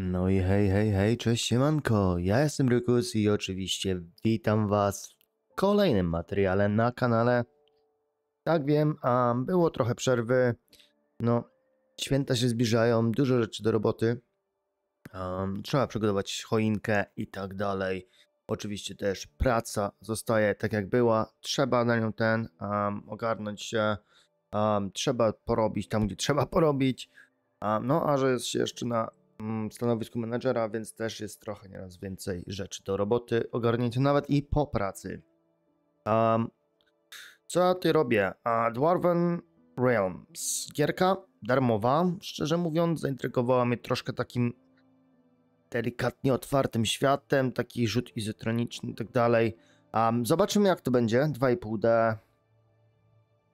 No i hej, hej, hej, cześć siemanko, ja jestem Rykus i oczywiście witam was w kolejnym materiale na kanale. Tak wiem, a było trochę przerwy, no święta się zbliżają, dużo rzeczy do roboty. Um, trzeba przygotować choinkę i tak dalej. Oczywiście też praca zostaje tak jak była, trzeba na nią ten, um, ogarnąć się, um, trzeba porobić tam gdzie trzeba porobić. no a że jest się jeszcze na Mm, stanowisku menedżera, więc też jest trochę nieraz więcej rzeczy do roboty, ogarnięcia nawet i po pracy. Um, co ja ty robię? Uh, Dwarven Realms. Gierka darmowa. Szczerze mówiąc, zaintrygowała mnie troszkę takim delikatnie otwartym światem, taki rzut izotroniczny i tak dalej. Um, zobaczymy jak to będzie. 2,5D.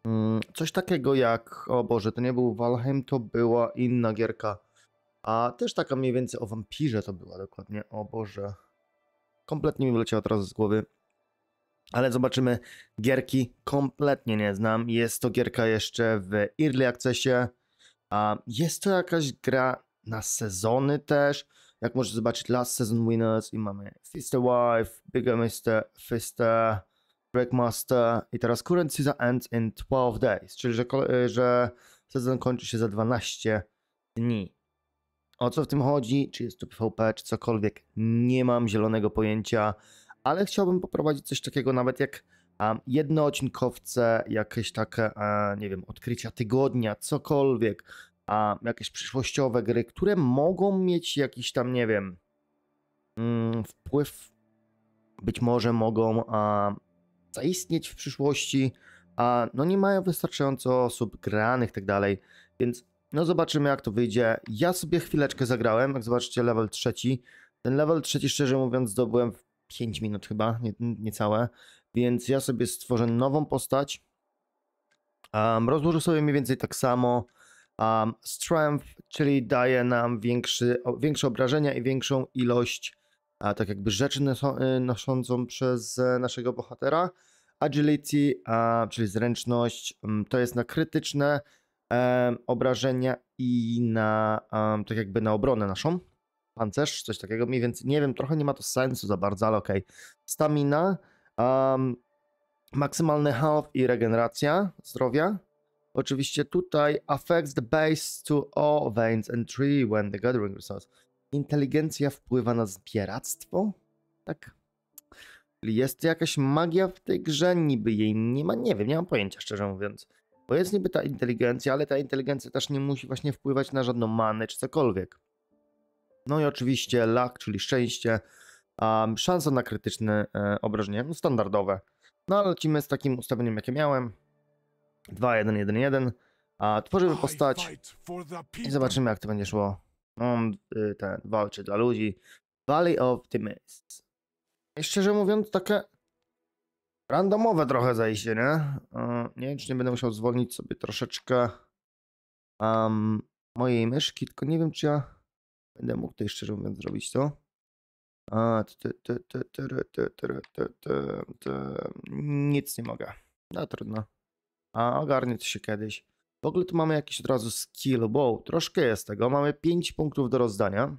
Mm, coś takiego jak, o Boże, to nie był Valheim, to była inna gierka a też taka mniej więcej o wampirze to była dokładnie. O Boże. Kompletnie mi wyleciała teraz z głowy. Ale zobaczymy. Gierki kompletnie nie znam. Jest to gierka jeszcze w Early Accessie. A jest to jakaś gra na sezony też. Jak możesz zobaczyć, Last Season Winners i mamy Fister Wife, Bigger Mister, Fister, Breakmaster i teraz Current Season Ends in 12 Days, czyli że, że sezon kończy się za 12 dni. O co w tym chodzi, czy jest to PvP, czy cokolwiek, nie mam zielonego pojęcia, ale chciałbym poprowadzić coś takiego nawet jak um, jednoodcinkowce, jakieś takie, nie wiem, odkrycia tygodnia, cokolwiek, a jakieś przyszłościowe gry, które mogą mieć jakiś tam, nie wiem, mm, wpływ, być może mogą a, zaistnieć w przyszłości, a no nie mają wystarczająco osób granych i tak dalej, więc no zobaczymy jak to wyjdzie. Ja sobie chwileczkę zagrałem, jak zobaczycie level trzeci. Ten level trzeci szczerze mówiąc zdobyłem w 5 minut chyba, nie, niecałe. Więc ja sobie stworzę nową postać. Um, rozłożę sobie mniej więcej tak samo. Um, strength, czyli daje nam większy, większe obrażenia i większą ilość a, tak jakby rzeczy y, noszącą przez e, naszego bohatera. Agility, a, czyli zręczność, to jest na krytyczne e, obrażenia i na, e, tak jakby na obronę naszą. Pancerz, coś takiego mniej więcej. Nie wiem, trochę nie ma to sensu za bardzo, ale okej. Okay. Stamina, um, maksymalny health i regeneracja zdrowia. Oczywiście tutaj affects the base to all veins and tree when the gathering resource. Inteligencja wpływa na zbieractwo? Tak. Czyli jest jakaś magia w tej grze, niby jej nie ma, nie wiem, nie mam pojęcia szczerze mówiąc. Bo jest niby ta inteligencja, ale ta inteligencja też nie musi właśnie wpływać na żadną manę czy cokolwiek. No i oczywiście luck, czyli szczęście, um, szansa na krytyczne e, obrażenie, no standardowe. No ale lecimy z takim ustawieniem, jakie miałem. 2-1-1-1. A, tworzymy postać i zobaczymy, jak to będzie szło. No, y, ten, walczy dla ludzi. Valley of the Mists. I szczerze mówiąc, taka Randomowe trochę zajście, nie? Nie wiem, czy nie będę musiał zwolnić sobie troszeczkę um, mojej myszki, tylko nie wiem, czy ja będę mógł tutaj szczerze mówiąc zrobić to. Nic nie mogę. No trudno. A ogarnie to się kiedyś. W ogóle tu mamy jakiś od razu skill, bo troszkę jest tego. Mamy 5 punktów do rozdania.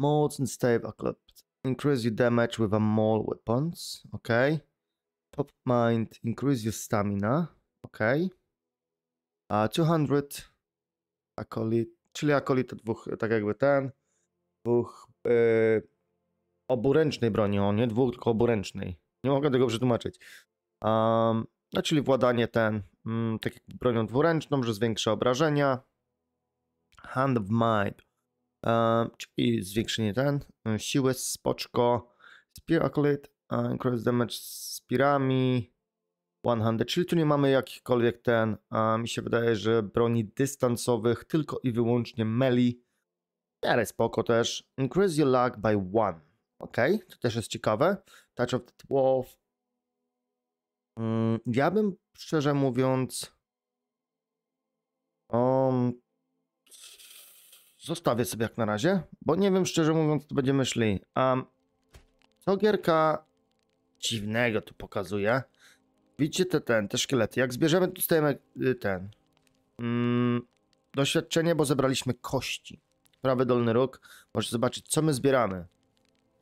Mocny stave aklept. Increase your damage with a more weapons. Ok. Top mind. Increase your stamina. Ok. A 200 akolit, czyli akolit dwóch, tak jakby ten, dwóch yy, oburęcznej broni, o nie dwóch, tylko oburęcznej. Nie mogę tego przetłumaczyć. Um, no czyli władanie ten, mm, tak jak bronią dwuręczną, że zwiększa obrażenia. Hand of Mind. E, czyli zwiększenie ten, e, siłę, spoczko, spear accolade, increase damage z one 100, czyli tu nie mamy jakichkolwiek ten, e, mi się wydaje, że broni dystansowych, tylko i wyłącznie melee ale spoko też, increase your luck by one, ok, to też jest ciekawe, touch of the dwarf, mm, ja bym szczerze mówiąc, um, zostawię sobie jak na razie, bo nie wiem szczerze mówiąc, co będziemy szli. Um, co gierka dziwnego tu pokazuje? Widzicie te, ten, te szkielety. Jak zbierzemy, dostajemy y, ten. Mm, doświadczenie, bo zebraliśmy kości. Prawy dolny róg. Możecie zobaczyć, co my zbieramy.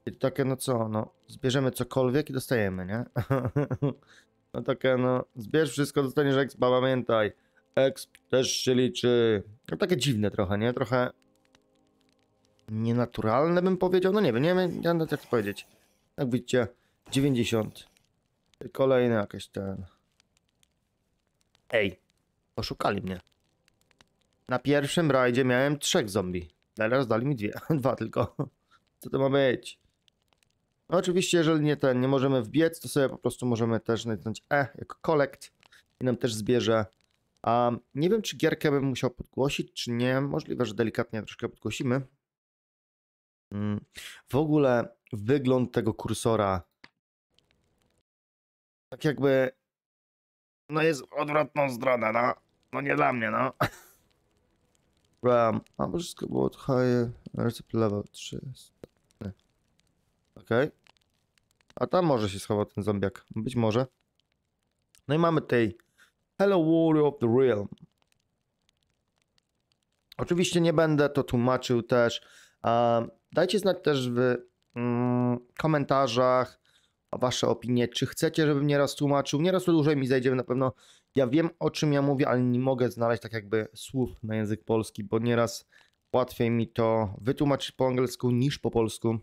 Czyli takie, no co, no, zbierzemy cokolwiek i dostajemy, nie? no takie, no, zbierz wszystko, dostaniesz expa, pamiętaj. Exp też się liczy. No takie dziwne trochę, nie? Trochę nienaturalne bym powiedział. No nie wiem, nie wiem jak to powiedzieć. Jak widzicie, 90. Kolejny jakiś ten. Ej, oszukali mnie. Na pierwszym rajdzie miałem trzech zombie. Teraz dali mi dwie, dwa tylko. Co to ma być? No oczywiście, jeżeli nie ten, nie możemy wbiec, to sobie po prostu możemy też nacisnąć E jako collect i nam też zbierze. Um, nie wiem, czy gierkę bym musiał podgłosić, czy nie. Możliwe, że delikatnie troszkę podgłosimy. Mm, w ogóle wygląd tego kursora tak jakby no jest odwrotną stronę, no. No nie dla mnie, no. Ram. A bo wszystko było high recipe level 3. Okej. Okay. A tam może się schował ten zombiak. Być może. No i mamy tej Hello Warrior of the Realm. Oczywiście nie będę to tłumaczył też. Um, Dajcie znać też w mm, komentarzach wasze opinie, czy chcecie, żebym nieraz tłumaczył. Nieraz to dłużej mi zejdzie na pewno. Ja wiem, o czym ja mówię, ale nie mogę znaleźć tak jakby słów na język polski, bo nieraz łatwiej mi to wytłumaczyć po angielsku niż po polsku.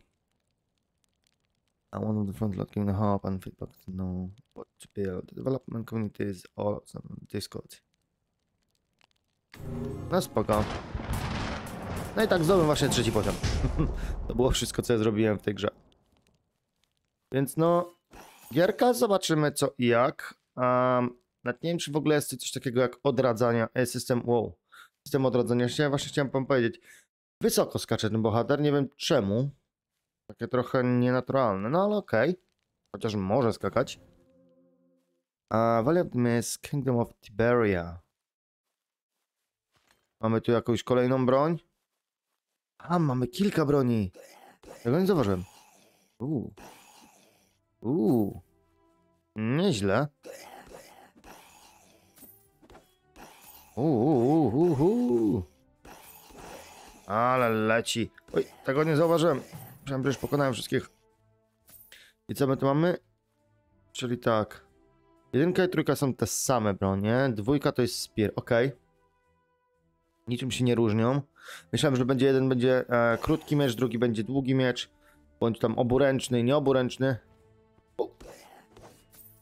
I one of the front lot the help and feedback to know what to build. The development community is awesome. Discord. No spoko. No i tak zdobyłem właśnie trzeci poziom. to było wszystko, co ja zrobiłem w tej grze. Więc no, gierka, zobaczymy co i jak. Um, nawet nie wiem, czy w ogóle jest coś takiego jak odradzania, e, system, wow, system odradzania Ja właśnie chciałem wam powiedzieć, wysoko skacze ten bohater, nie wiem czemu. Takie trochę nienaturalne, no ale okej. Okay. Chociaż może skakać. A Valley of Kingdom of Tiberia. Mamy tu jakąś kolejną broń. A, mamy kilka broni. Tego nie zauważyłem. Uuu. Uuu. Nieźle. Uuu, uuu, uuu. Ale leci. Oj, tego nie zauważyłem. Przynajmniej już pokonałem wszystkich. I co my tu mamy? Czyli tak. Jedynka i trójka są te same bronie. Dwójka to jest spier. Ok. Niczym się nie różnią. Myślałem, że będzie jeden będzie e, krótki miecz, drugi będzie długi miecz, bądź tam oburęczny, nieoburęczny.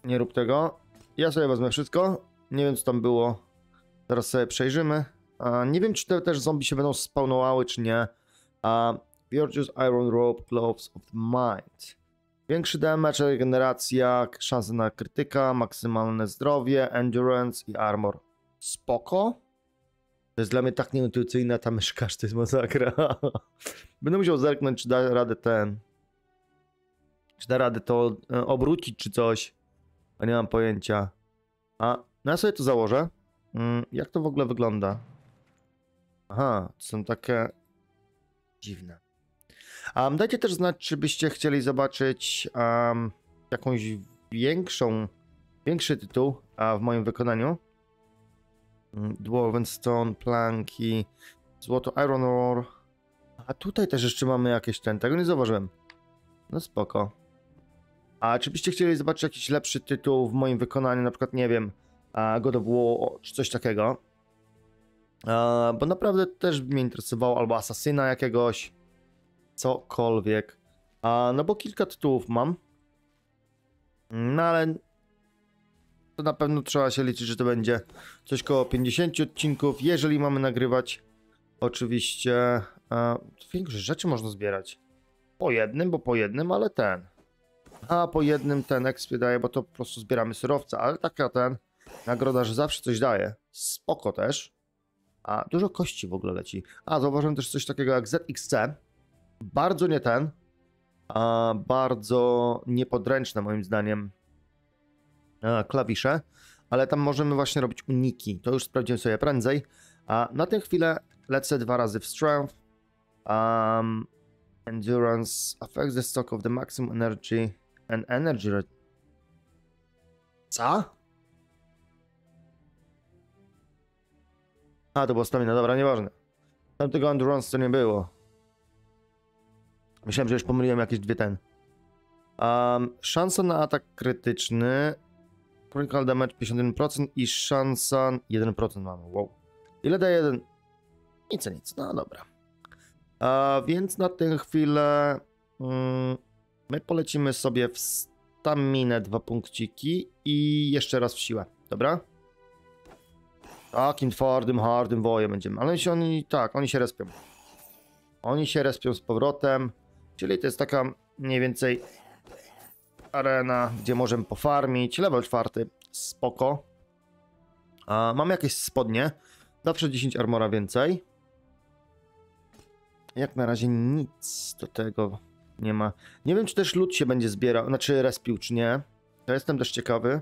Nie rób tego. Ja sobie wezmę wszystko. Nie wiem, co tam było. Teraz sobie przejrzymy. E, nie wiem, czy te też zombie się będą spawnowały, czy nie. E, Virtuous Iron Rope Gloves of the Mind. Większy damage, regeneracja, szanse na krytyka, maksymalne zdrowie, endurance i armor. Spoko. To jest dla mnie tak nieintuicyjna ta myszkarz, to jest masakra. Będę musiał zerknąć, czy da radę ten... Czy da radę to e, obrócić, czy coś. A nie mam pojęcia. A, no ja sobie to założę. Mm, jak to w ogóle wygląda? Aha, to są takie... Dziwne. Um, dajcie też znać, czy byście chcieli zobaczyć um, jakąś większą, większy tytuł a, w moim wykonaniu. Mm, stone planki, złoto, iron ore. A tutaj też jeszcze mamy jakieś ten, tego nie zauważyłem. No spoko. A czy byście chcieli zobaczyć jakiś lepszy tytuł w moim wykonaniu, na przykład, nie wiem, God of War czy coś takiego? Bo naprawdę też mnie interesowało, albo Asasyna jakiegoś, cokolwiek. No bo kilka tytułów mam. Mm, no ale to na pewno trzeba się liczyć, że to będzie coś koło 50 odcinków, jeżeli mamy nagrywać oczywiście e, rzeczy można zbierać. Po jednym, bo po jednym, ale ten. A po jednym ten ekspie daje, bo to po prostu zbieramy surowce, ale taka ten nagroda, że zawsze coś daje. Spoko też. A dużo kości w ogóle leci. A zauważyłem też coś takiego jak ZXC. Bardzo nie ten, a bardzo niepodręczne moim zdaniem E, klawisze, ale tam możemy właśnie robić uniki. To już sprawdziłem sobie prędzej. A na tę chwilę lecę dwa razy w strength. Um, endurance affects the stock of the maximum energy and energy. Co? A, to było stamina, dobra, nieważne. Tam tego endurance to nie było. Myślałem, że już pomyliłem jakieś dwie ten. Um, szansa na atak krytyczny Chronicle damage 51% i szansa 1% mamy. Wow. Ile daje jeden? Nic, nic. No dobra. A więc na tę chwilę mm, my polecimy sobie w staminę dwa punkciki i jeszcze raz w siłę. Dobra? Takim twardym, hardym wojem będziemy. Ale się oni, tak, oni się respią. Oni się respią z powrotem. Czyli to jest taka mniej więcej arena, gdzie możemy pofarmić. Level czwarty, spoko. A, mam jakieś spodnie. Zawsze 10 armora więcej. Jak na razie nic do tego nie ma. Nie wiem, czy też lód się będzie zbierał, znaczy respił, czy nie. Ja jestem też ciekawy.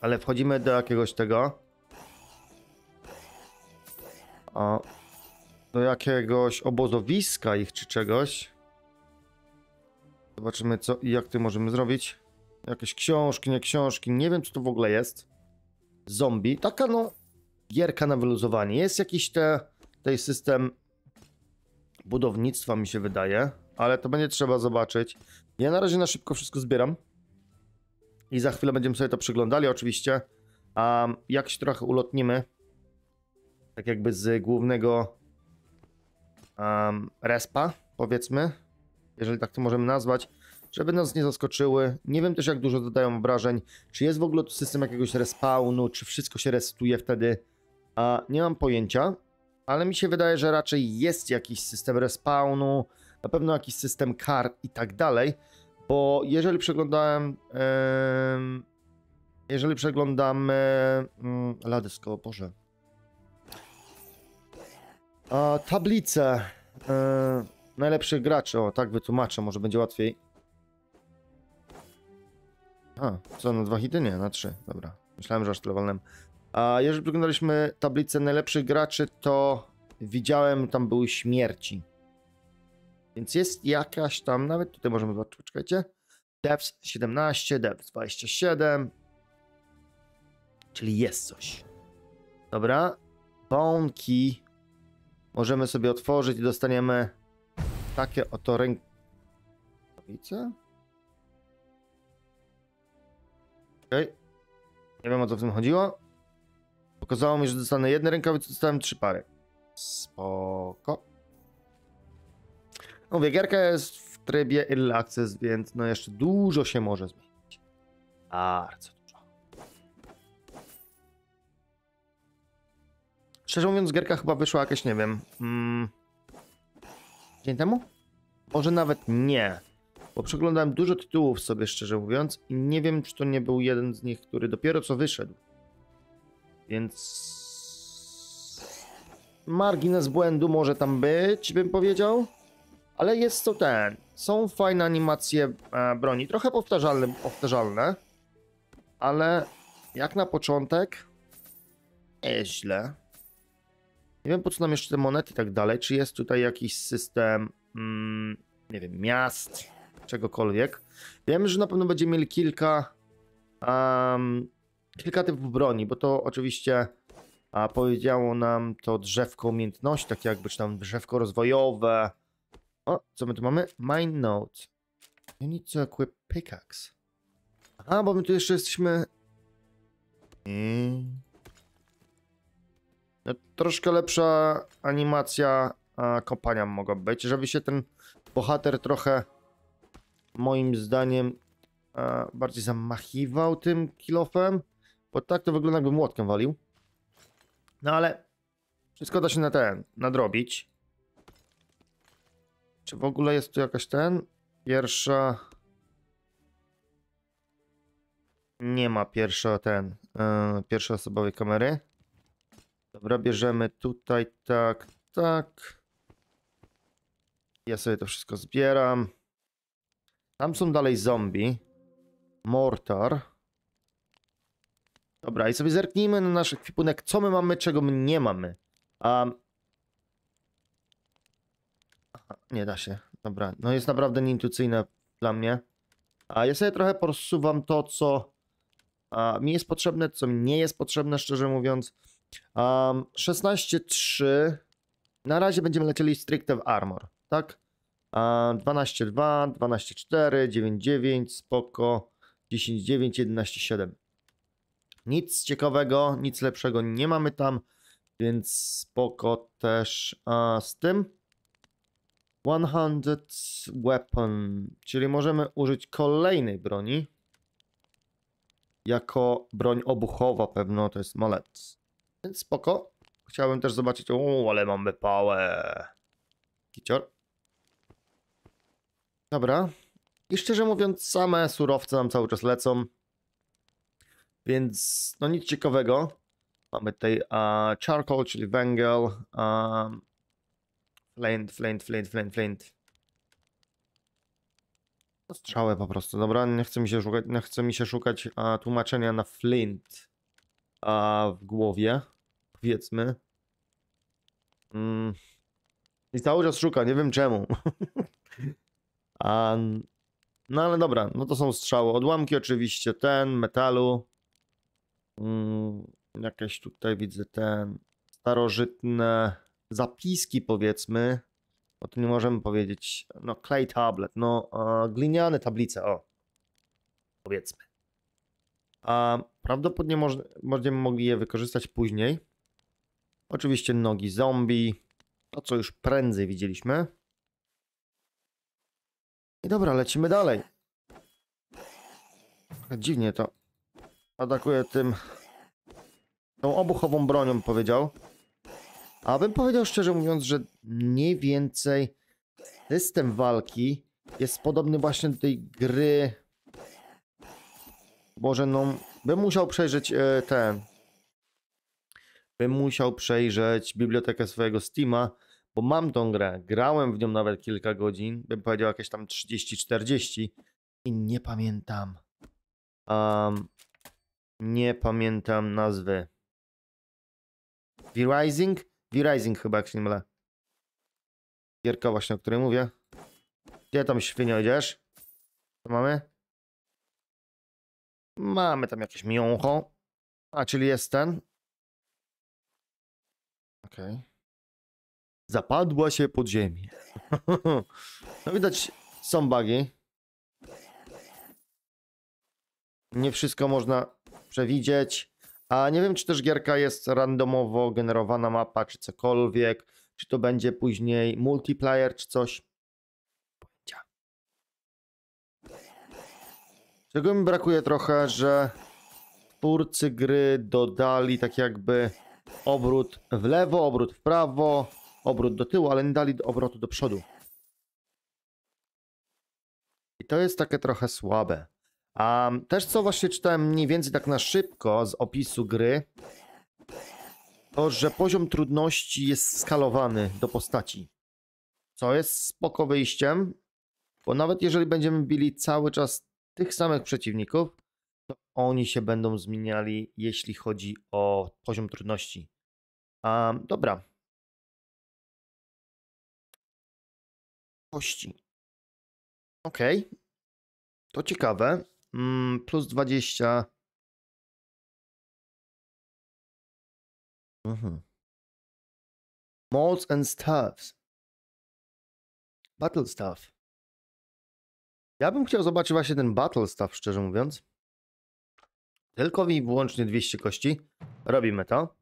Ale wchodzimy do jakiegoś tego. O, do jakiegoś obozowiska ich, czy czegoś. Zobaczymy co i jak ty możemy zrobić. Jakieś książki, nie książki, nie wiem co to w ogóle jest. Zombie, taka no gierka na wyluzowanie. Jest jakiś te, tej system budownictwa mi się wydaje, ale to będzie trzeba zobaczyć. Ja na razie na szybko wszystko zbieram i za chwilę będziemy sobie to przyglądali oczywiście. A jak się trochę ulotnimy, tak jakby z głównego um, respa, powiedzmy, jeżeli tak to możemy nazwać, żeby nas nie zaskoczyły. Nie wiem też jak dużo dodają obrażeń, czy jest w ogóle tu system jakiegoś respawnu, czy wszystko się restuje wtedy, a nie mam pojęcia, ale mi się wydaje, że raczej jest jakiś system respawnu, na pewno jakiś system kar i tak dalej, bo jeżeli przeglądałem... Yy, jeżeli przeglądamy... Yy, e, mm, Ladysko, Boże. A, tablice. Yy, Najlepszych graczy, o tak wytłumaczę, może będzie łatwiej. A, co na dwa hity? Nie, na trzy, dobra. Myślałem, że aż tyle walnęłem. A jeżeli przeglądaliśmy tablicę najlepszych graczy, to widziałem, tam były śmierci. Więc jest jakaś tam, nawet tutaj możemy zobaczyć, czekajcie. Devs 17, Devs 27. Czyli jest coś. Dobra. Bąki. możemy sobie otworzyć i dostaniemy takie oto rękawice. Okej. Okay. Nie wiem o co w tym chodziło. Pokazało mi, że dostanę jedne rękawice, dostałem trzy pary. Spoko. Mówię, no, gierka jest w trybie early access, więc no jeszcze dużo się może zmienić. Bardzo dużo. Szczerze mówiąc, gierka chyba wyszła jakieś, nie wiem... Mm, temu? Może nawet nie. Bo przeglądałem dużo tytułów sobie, szczerze mówiąc, i nie wiem, czy to nie był jeden z nich, który dopiero co wyszedł. Więc... Margines błędu może tam być, bym powiedział. Ale jest to ten. Są fajne animacje e, broni. Trochę powtarzalne, powtarzalne. Ale jak na początek... Nieźle. Nie wiem, po co nam jeszcze te monety i tak dalej. Czy jest tutaj jakiś system, mm, nie wiem, miast, czegokolwiek. Wiemy, że na pewno będziemy mieli kilka, um, kilka typów broni, bo to oczywiście a powiedziało nam to drzewko umiejętności, takie jakby czy tam drzewko rozwojowe. O, co my tu mamy? Mine note. You need to equip pickaxe. Aha, bo my tu jeszcze jesteśmy... Mm. Troszkę lepsza animacja kopania mogła być, żeby się ten bohater trochę moim zdaniem bardziej zamachiwał tym kilofem, bo tak to wygląda jakby młotkiem walił. No ale wszystko da się na ten, nadrobić. Czy w ogóle jest tu jakaś ten? Pierwsza... Nie ma pierwsza ten, yy, e, pierwszej osobowej kamery. Dobra, bierzemy tutaj, tak, tak. Ja sobie to wszystko zbieram. Tam są dalej zombie. Mortar. Dobra, i sobie zerknijmy na nasz ekwipunek, co my mamy, czego my nie mamy. Um... Aha, nie da się. Dobra, no jest naprawdę nieintuicyjne dla mnie. A ja sobie trochę porsuwam to, co a, mi jest potrzebne, co mi nie jest potrzebne, szczerze mówiąc. Um, 16.3. Na razie będziemy lecieli stricte w armor, tak? Um, 12.2, 12.4, 9.9, spoko, 10.9, 11.7. Nic ciekawego, nic lepszego nie mamy tam, więc spoko też uh, z tym. 100 weapon, czyli możemy użyć kolejnej broni jako broń obuchowa pewno, to jest molec. Więc spoko. Chciałbym też zobaczyć... O, ale mamy pałę. Kicior. Dobra. I szczerze mówiąc, same surowce nam cały czas lecą. Więc no nic ciekawego. Mamy tutaj uh, charcoal, czyli węgiel. Um, flint, flint, flint, flint, flint. Strzałę po prostu. Dobra, nie chce mi się szukać, nie chce mi się szukać uh, tłumaczenia na flint a, w głowie, powiedzmy. Mm. I cały czas szuka, nie wiem czemu. a, no ale dobra, no to są strzały. Odłamki oczywiście, ten, metalu. Mm, jakieś tutaj widzę ten starożytne zapiski powiedzmy. O tym nie możemy powiedzieć. No clay tablet, no gliniane tablice, o. Powiedzmy a prawdopodobnie moż, będziemy mogli je wykorzystać później. Oczywiście nogi zombie, to co już prędzej widzieliśmy. I dobra, lecimy dalej. Dziwnie to atakuje tym tą obuchową bronią, powiedział. A bym powiedział szczerze mówiąc, że mniej więcej system walki jest podobny właśnie do tej gry Boże, no, bym musiał przejrzeć e, ten. Bym musiał przejrzeć bibliotekę swojego Steama, bo mam tą grę. Grałem w nią nawet kilka godzin, bym powiedział jakieś tam 30-40 i nie pamiętam. Um, nie pamiętam nazwy. V-Rising? V-Rising chyba, jak się nie mylę. Gierka właśnie, o której mówię. Gdzie tam świnio idziesz? Co mamy? Mamy tam jakieś miącho. A, czyli jest ten. Okej. Okay. Zapadła się pod ziemię. no widać, są bugi. Nie wszystko można przewidzieć. A nie wiem, czy też gierka jest randomowo generowana mapa, czy cokolwiek. Czy to będzie później multiplayer, czy coś. Tego mi brakuje trochę, że twórcy gry dodali tak jakby obrót w lewo, obrót w prawo, obrót do tyłu, ale nie dali obrotu do przodu. I to jest takie trochę słabe. A też co właśnie czytałem mniej więcej tak na szybko z opisu gry, to że poziom trudności jest skalowany do postaci. Co jest spoko wyjściem, bo nawet jeżeli będziemy bili cały czas tych samych przeciwników, to oni się będą zmieniali, jeśli chodzi o poziom trudności. Um, dobra. Kości. Ok. To ciekawe. Mm, plus 20. Mhm. Molds and stuffs. Battle stuff. Ja bym chciał zobaczyć właśnie ten battle staff, szczerze mówiąc. Tylko i wyłącznie 200 kości. Robimy to.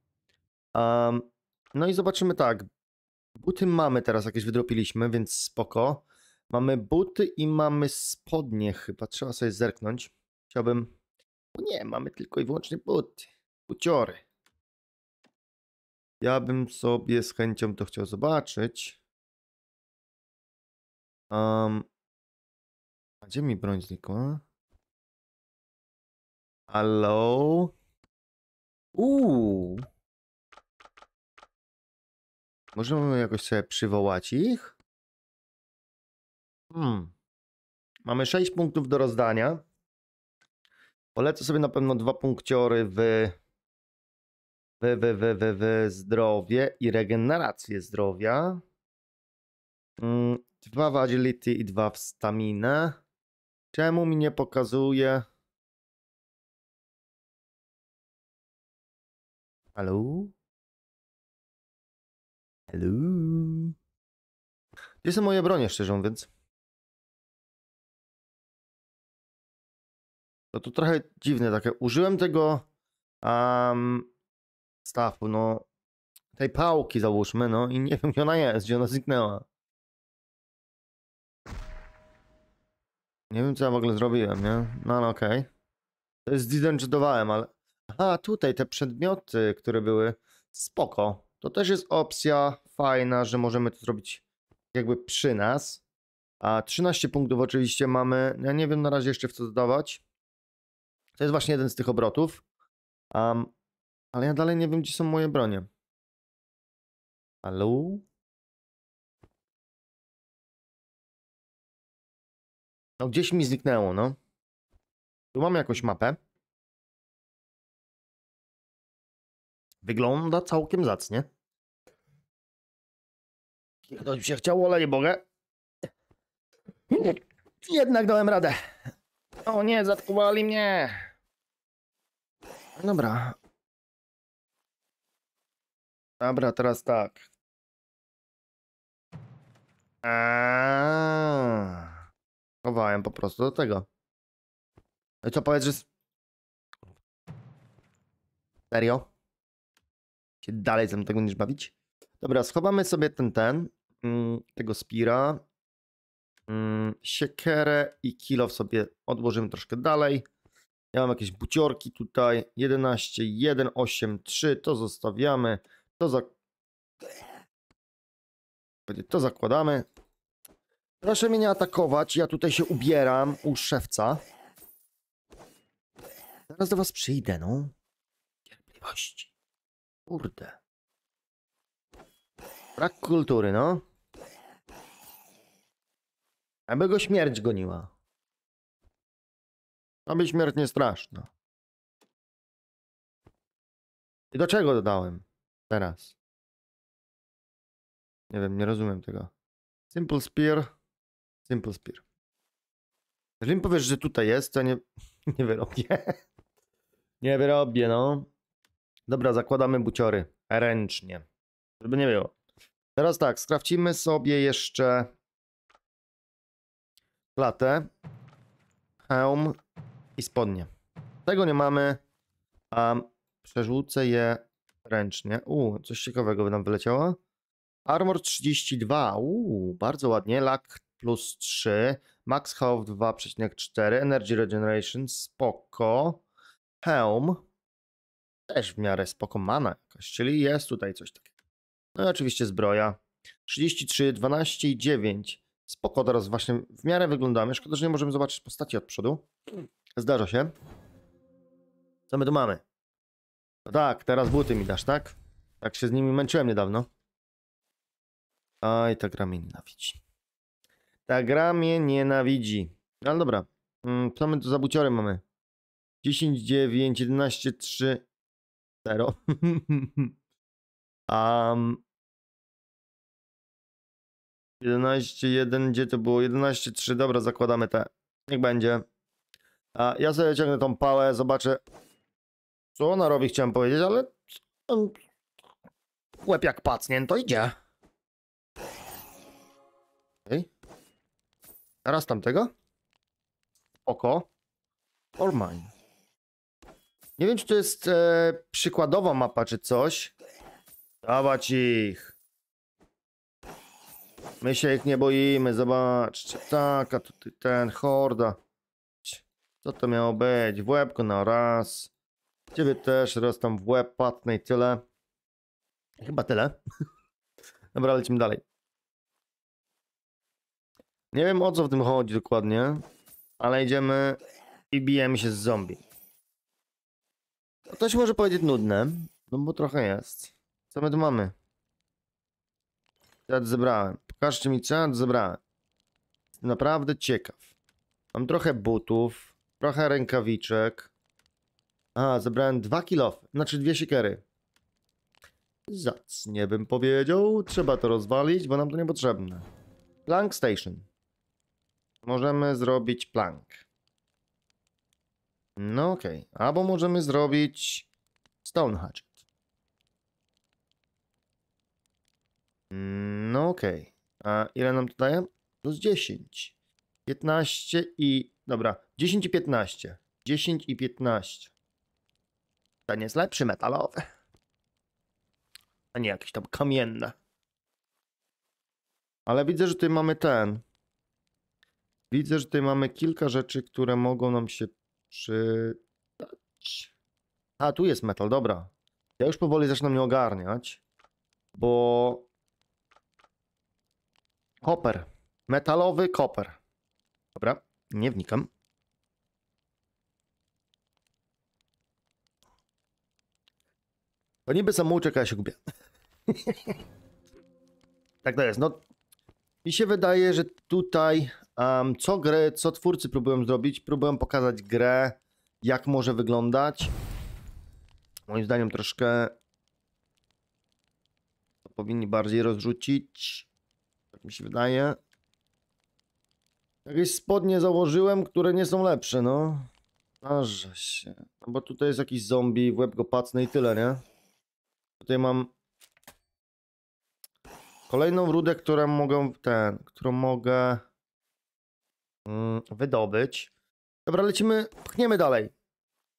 Um, no i zobaczymy tak. Buty mamy teraz, jakieś wydropiliśmy, więc spoko. Mamy buty i mamy spodnie chyba. Trzeba sobie zerknąć. Chciałbym... O nie, mamy tylko i wyłącznie buty. Buciory. Ja bym sobie z chęcią to chciał zobaczyć. Um, gdzie mi broń znikła? Hallo, Uuu. Możemy jakoś sobie przywołać ich? Hmm. Mamy 6 punktów do rozdania. Polecę sobie na pewno dwa punkciory w, w, w, w, w, w zdrowie i regenerację zdrowia. Mm, dwa w agility i dwa w staminę. Czemu mi nie pokazuje? Halo? Halo? Gdzie są moje bronie, szczerze mówiąc? To to trochę dziwne takie. Użyłem tego um, stafu, no tej pałki załóżmy, no i nie wiem gdzie ona jest, gdzie ona zniknęła. Nie wiem, co ja w ogóle zrobiłem, nie? No, no okej. Okay. zidentyfikowałem, ale... Aha, tutaj te przedmioty, które były... Spoko. To też jest opcja fajna, że możemy to zrobić jakby przy nas. A 13 punktów oczywiście mamy. Ja nie wiem na razie jeszcze w co dodawać. To jest właśnie jeden z tych obrotów. Um, ale ja dalej nie wiem, gdzie są moje bronie. Halo? No gdzieś mi zniknęło, no. Tu mam jakąś mapę. Wygląda całkiem zacnie. Ktoś mi się chciało, ale nie mogę. Jednak dałem radę. O nie, zatkowali mnie. Dobra. Dobra, teraz tak. Aaaa. Chowałem po prostu do tego. No i co powiedz, że... Serio? Się dalej ze mną tego niż bawić? Dobra, schowamy sobie ten, ten. Mm, tego Spira. Mm, siekierę i kilo sobie odłożymy troszkę dalej. Ja mam jakieś buciorki tutaj. 11, 1, 8, 3. To zostawiamy. To za... To zakładamy. Proszę mnie nie atakować, ja tutaj się ubieram u szewca. Zaraz do was przyjdę, no. Cierpliwości. Kurde. Brak kultury, no. Aby go śmierć goniła. Aby śmierć nie straszna. I do czego dodałem teraz? Nie wiem, nie rozumiem tego. Simple Spear. Simple Spear. Jeżeli mi powiesz, że tutaj jest, to nie, nie wyrobię. Nie wyrobię, no. Dobra, zakładamy buciory. Ręcznie. Żeby nie było. Teraz tak, skrawcimy sobie jeszcze klatę, hełm i spodnie. Tego nie mamy, a przerzucę je ręcznie. U, coś ciekawego by nam wyleciało. Armor 32, u, bardzo ładnie. Lak plus 3, Max Health 2,4, Energy Regeneration spoko, Helm też w miarę spoko, mana jakaś, czyli jest tutaj coś takiego. No i oczywiście zbroja, 33, 12 i 9, spoko, teraz właśnie w miarę wyglądamy, szkoda, że nie możemy zobaczyć postaci od przodu, zdarza się. Co my tu mamy? No tak, teraz buty mi dasz, tak? Tak się z nimi męczyłem niedawno. Aj, ta gra mnie nienawidzi. Ta gra mnie nienawidzi. No ale dobra. Mm, co my tu za buciory mamy? 10, 9, 11, 3, 0. um, 11, 1, gdzie to było? 11, 3, dobra, zakładamy te. Niech będzie. A ja sobie ciągnę tą pałę, zobaczę, co ona robi, chciałem powiedzieć, ale łeb jak pacnie, to idzie. Okay. Teraz tamtego? Oko. Or mine. Nie wiem, czy to jest e, przykładowa mapa, czy coś. Dawać ich. My się ich nie boimy, zobaczcie. Taka tutaj ten, horda. Co to miało być? W łebko na no raz. Ciebie też raz tam w łeb patnę i tyle. Chyba tyle. Dobra, lecimy dalej. Nie wiem o co w tym chodzi dokładnie, ale idziemy i bijemy się z zombie. To się może powiedzieć nudne, no bo trochę jest. Co my tu mamy? Czat zebrałem. Pokażcie mi czat zebrałem. Jestem naprawdę ciekaw. Mam trochę butów, trochę rękawiczek. A, zebrałem dwa kilofy, znaczy dwie siekiery. Zacnie bym powiedział. Trzeba to rozwalić, bo nam to niepotrzebne. Plank Station. Możemy zrobić plank. No okej. Okay. Albo możemy zrobić stone hatchet. No okej. Okay. A ile nam to daje? Plus 10. 15 i... Dobra, 10 i 15. 10 i 15. Ten jest lepszy, metalowy. A nie jakieś tam kamienne. Ale widzę, że tutaj mamy ten. Widzę, że tutaj mamy kilka rzeczy, które mogą nam się przydać. A, tu jest metal, dobra. Ja już powoli zaczynam mnie ogarniać, bo... Koper. Metalowy koper. Dobra, nie wnikam. To niby samo a ja się gubię. tak to jest. No, mi się wydaje, że tutaj Um, co gry, co twórcy próbują zrobić? Próbują pokazać grę, jak może wyglądać. Moim zdaniem troszkę to powinni bardziej rozrzucić. Tak mi się wydaje. Jakieś spodnie założyłem, które nie są lepsze, no. Zdarza się. No bo tutaj jest jakiś zombie, w łeb go pacnę i tyle, nie? Tutaj mam kolejną rudę, którą mogę, ten, którą mogę Mm, wydobyć. Dobra, lecimy, pchniemy dalej.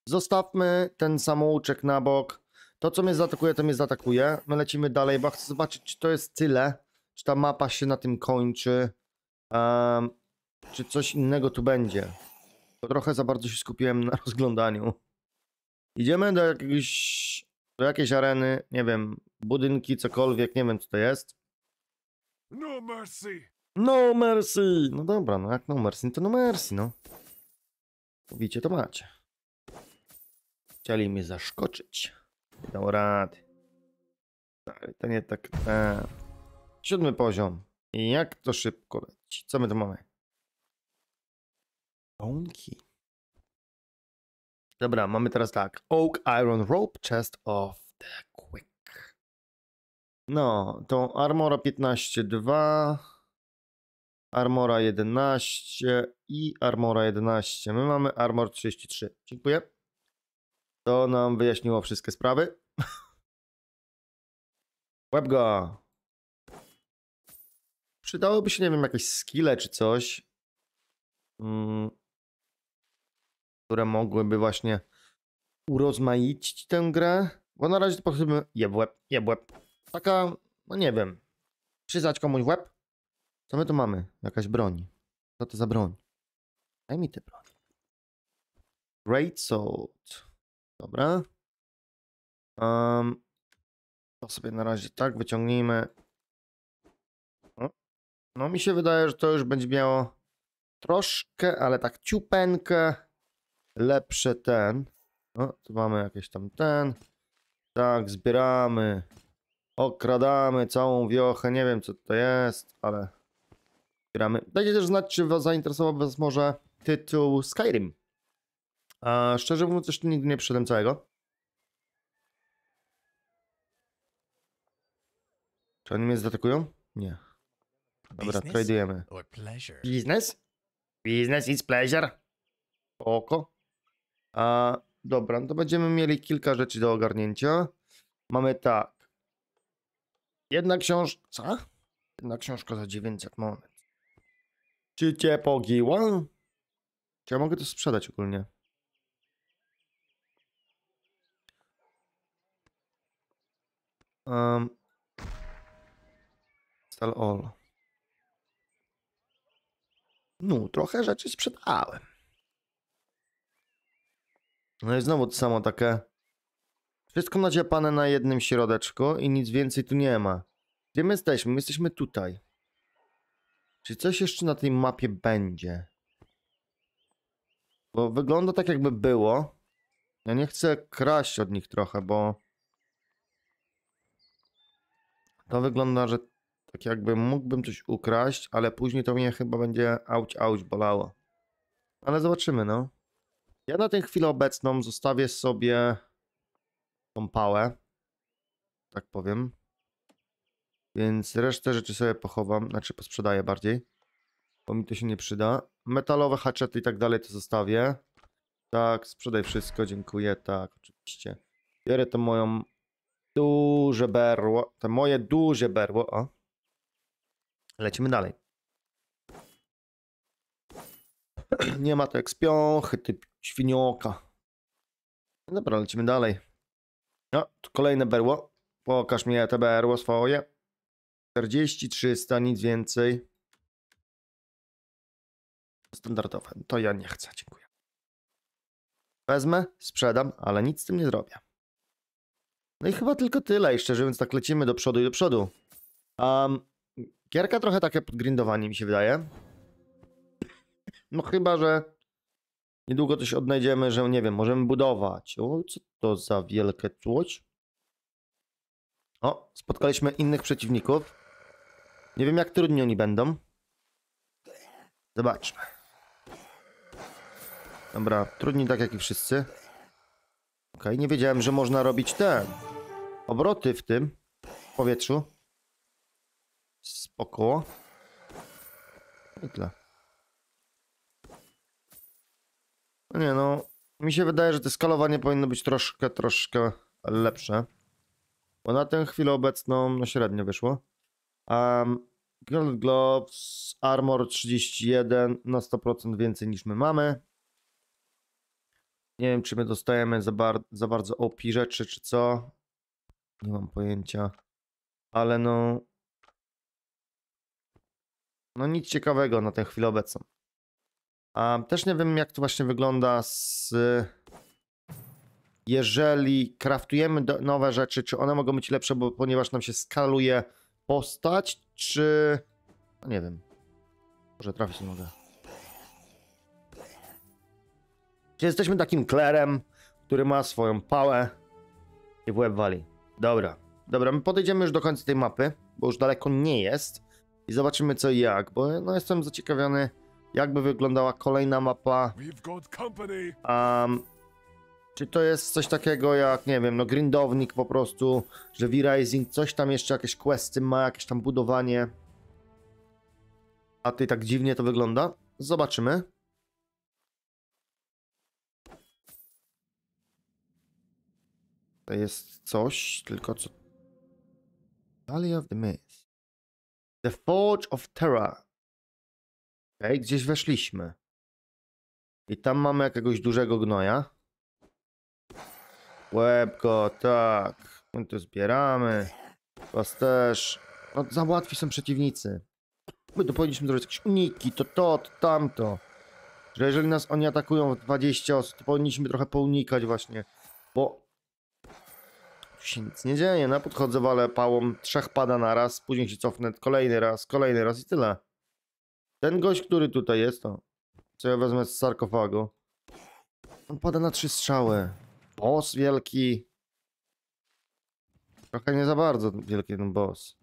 Zostawmy ten samouczek na bok. To, co mnie zaatakuje, to mnie zaatakuje. My lecimy dalej, bo chcę zobaczyć, czy to jest tyle. Czy ta mapa się na tym kończy. Um, czy coś innego tu będzie. Bo trochę za bardzo się skupiłem na rozglądaniu. Idziemy do jakiejś, do jakiejś areny, nie wiem, budynki, cokolwiek, nie wiem co to jest. No mercy. No mercy! No dobra, no jak no mercy, to no mercy, no. Mówicie, to macie. Chcieli mnie zaszkoczyć. dał rady. Ale to nie tak... E... Siódmy poziom. I jak to szybko leci. Co my tu mamy? Onki. Dobra, mamy teraz tak. Oak Iron Rope Chest of the Quick. No, to armora 15.2. Armora 11 i Armora 11. My mamy Armor 33. Dziękuję. To nam wyjaśniło wszystkie sprawy. Łeb go. Przydałoby się, nie wiem, jakieś skille czy coś. Mm, które mogłyby właśnie urozmaicić tę grę. Bo na razie to potrzebujemy jeb łeb, jeb łeb. Taka, no nie wiem, przyznać komuś łeb co my tu mamy? Jakaś broń. Co to za broń? Daj mi tę broń. Great Sword. Dobra. Um, to sobie na razie tak wyciągnijmy. No, mi się wydaje, że to już będzie miało troszkę, ale tak ciupenkę Lepsze ten. No, tu mamy jakieś tam ten. Tak, zbieramy. Okradamy całą wiochę. Nie wiem, co to jest, ale gramy. Dajcie też znać, czy was zainteresował was może tytuł Skyrim. A szczerze mówiąc, jeszcze nigdy nie przyszedłem całego. Czy oni mnie zaatakują? Nie. Dobra, tradujemy. Biznes? Biznes is pleasure. Oko. A, dobra, no to będziemy mieli kilka rzeczy do ogarnięcia. Mamy tak. Jedna książka. Jedna książka za 900 monet. Czy cię pogiła? Czy ja mogę to sprzedać ogólnie? Um, sell all. No, trochę rzeczy sprzedałem. No i znowu to samo takie. Wszystko nadziapane na jednym środeczku i nic więcej tu nie ma. Gdzie my jesteśmy? My jesteśmy tutaj. Czy coś jeszcze na tej mapie będzie? Bo wygląda tak jakby było. Ja nie chcę kraść od nich trochę, bo... To wygląda, że tak jakby mógłbym coś ukraść, ale później to mnie chyba będzie auć, auć bolało. Ale zobaczymy, no. Ja na tę chwilę obecną zostawię sobie tą pałę, tak powiem. Więc resztę rzeczy sobie pochowam, znaczy posprzedaję bardziej. Bo mi to się nie przyda. Metalowe haczety i tak dalej to zostawię. Tak, sprzedaj wszystko, dziękuję, tak, oczywiście. Biorę to moją duże berło, to moje duże berło, o. Lecimy dalej. nie ma to jak spiąchy, typ świnioka. Dobra, lecimy dalej. No, kolejne berło. Pokaż mi te berło swoje. 40, 300, nic więcej. Standardowe. To ja nie chcę, dziękuję. Wezmę, sprzedam, ale nic z tym nie zrobię. No i chyba tylko tyle i szczerze mówiąc tak lecimy do przodu i do przodu. Um, gierka trochę takie podgrindowanie mi się wydaje. No chyba, że niedługo coś odnajdziemy, że nie wiem, możemy budować. O, co to za wielkie tłoć? O, spotkaliśmy innych przeciwników. Nie wiem, jak trudni oni będą. Zobaczmy. Dobra, trudni tak jak i wszyscy. Okej, okay, nie wiedziałem, że można robić te obroty w tym w powietrzu. Spoko. I tyle. No nie no, mi się wydaje, że te skalowanie powinno być troszkę, troszkę lepsze. Bo na tę chwilę obecną no średnio wyszło. Um, Gold Gloves, Armor 31 na 100% więcej niż my mamy. Nie wiem, czy my dostajemy za, bar za bardzo OP rzeczy, czy co. Nie mam pojęcia. Ale no... No nic ciekawego na tę chwilę obecną. A też nie wiem, jak to właśnie wygląda z... Jeżeli kraftujemy nowe rzeczy, czy one mogą być lepsze, bo ponieważ nam się skaluje postać, czy... No nie wiem. Może trafić nie mogę. Czy jesteśmy takim klerem, który ma swoją pałę i w łeb wali. Dobra. Dobra, my podejdziemy już do końca tej mapy, bo już daleko nie jest. I zobaczymy co i jak, bo no, jestem zaciekawiony, jakby wyglądała kolejna mapa. Um, czy to jest coś takiego jak, nie wiem, no grindownik po prostu, że V-Rising coś tam jeszcze, jakieś questy ma, jakieś tam budowanie. A ty tak dziwnie to wygląda? Zobaczymy. To jest coś, tylko co... Valley of the Mist. The Forge of Terra. Okej, okay, gdzieś weszliśmy. I tam mamy jakiegoś dużego gnoja. Łebko, tak. My tu zbieramy. Was też. No, za łatwi są przeciwnicy. My tu powinniśmy zrobić jakieś uniki, to to, to tamto. Że jeżeli nas oni atakują w 20 osób, to powinniśmy trochę pounikać właśnie. Bo się nic nie dzieje. Na no, podchodzę, walę pałą, trzech pada na raz, później się cofnę kolejny raz, kolejny raz i tyle. Ten gość, który tutaj jest, to no, co ja wezmę z sarkofagu, on pada na trzy strzały. Boss wielki. Trochę nie za bardzo wielki ten boss.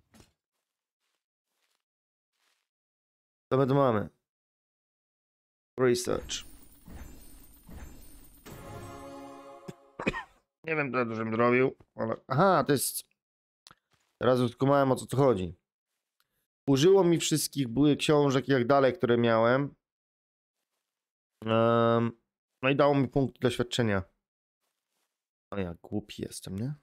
Co my tu mamy? Research. Nie wiem, za dużym zrobił, ale... Aha, to jest... Teraz już kumałem, o co tu chodzi. Użyło mi wszystkich były książek i jak dalej, które miałem. Um, no i dało mi punkt doświadczenia. A ja głupi jestem, nie?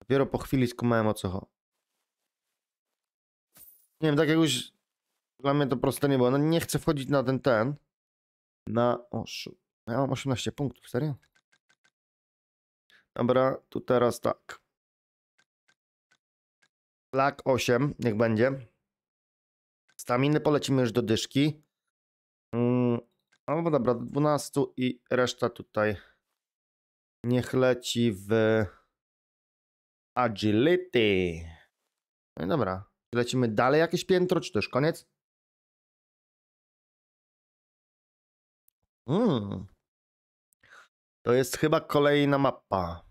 Dopiero po chwili skumałem o co chodzi. Nie wiem, tak jakoś dla mnie to proste nie było. No nie chcę wchodzić na ten, ten. Na... O, Ja mam 18 punktów, serio? Dobra, tu teraz tak. Lak 8, niech będzie. Staminy polecimy już do dyszki. Mm, no dobra, do 12 i reszta tutaj... Niech leci w agility. No i dobra. Lecimy dalej jakieś piętro, czy to już koniec? Mm. To jest chyba kolejna mapa.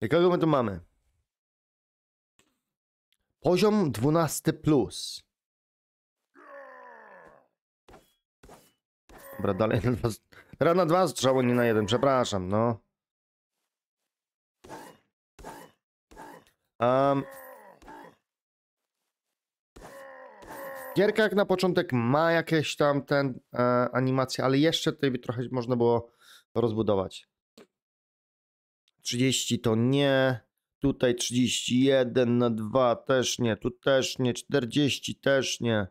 I kogo my tu mamy? Poziom 12 plus. Dobra, dalej. Rana na dwa strzały, nie na jeden, przepraszam, no. Um. Gierka jak na początek ma jakieś tam ten e, animacje, ale jeszcze tutaj by trochę można było rozbudować. 30 to nie, tutaj 31 na 2 też nie, tu też nie, 40 też nie,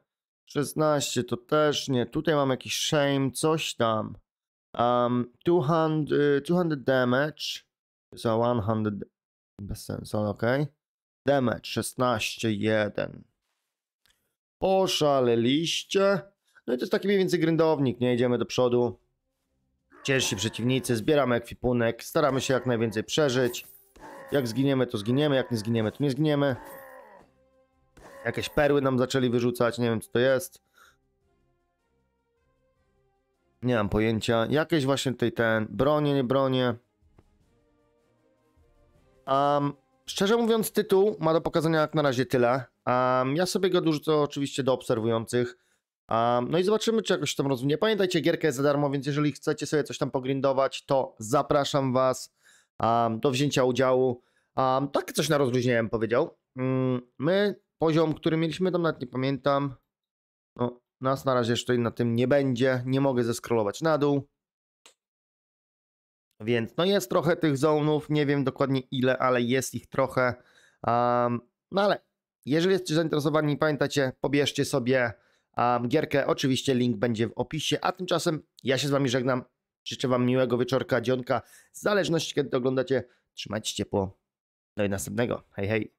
16 to też nie, tutaj mam jakiś shame, coś tam. Um, 200, 200 y, damage. to 100. Bez sensu, ale ok. Damage 16, 1. Poszaleliście. No i to jest taki mniej więcej grindownik, nie? Idziemy do przodu. Cieszy przeciwnicy, zbieramy ekwipunek, staramy się jak najwięcej przeżyć. Jak zginiemy, to zginiemy, jak nie zginiemy, to nie zginiemy. Jakieś perły nam zaczęli wyrzucać, nie wiem co to jest. Nie mam pojęcia. Jakieś właśnie tutaj ten. Bronie, nie bronie. Um, szczerze mówiąc, tytuł ma do pokazania jak na razie tyle. Um, ja sobie go dużo to oczywiście do obserwujących. Um, no i zobaczymy, czy jakoś tam rozumie. Pamiętajcie, gierka jest za darmo, więc jeżeli chcecie sobie coś tam pogrindować, to zapraszam Was do wzięcia udziału. Um, takie coś na rozluźnienie powiedział. Mm, my, poziom, który mieliśmy, tam nawet nie pamiętam. No, nas na razie jeszcze na tym nie będzie. Nie mogę zeskrolować na dół. Więc no jest trochę tych zonów, nie wiem dokładnie ile, ale jest ich trochę. Um, no ale jeżeli jesteście zainteresowani, pamiętajcie, pobierzcie sobie um, gierkę. Oczywiście link będzie w opisie, a tymczasem ja się z Wami żegnam. Życzę Wam miłego wieczorka, dzionka. W zależności kiedy to oglądacie, trzymajcie ciepło. Do no następnego. Hej, hej.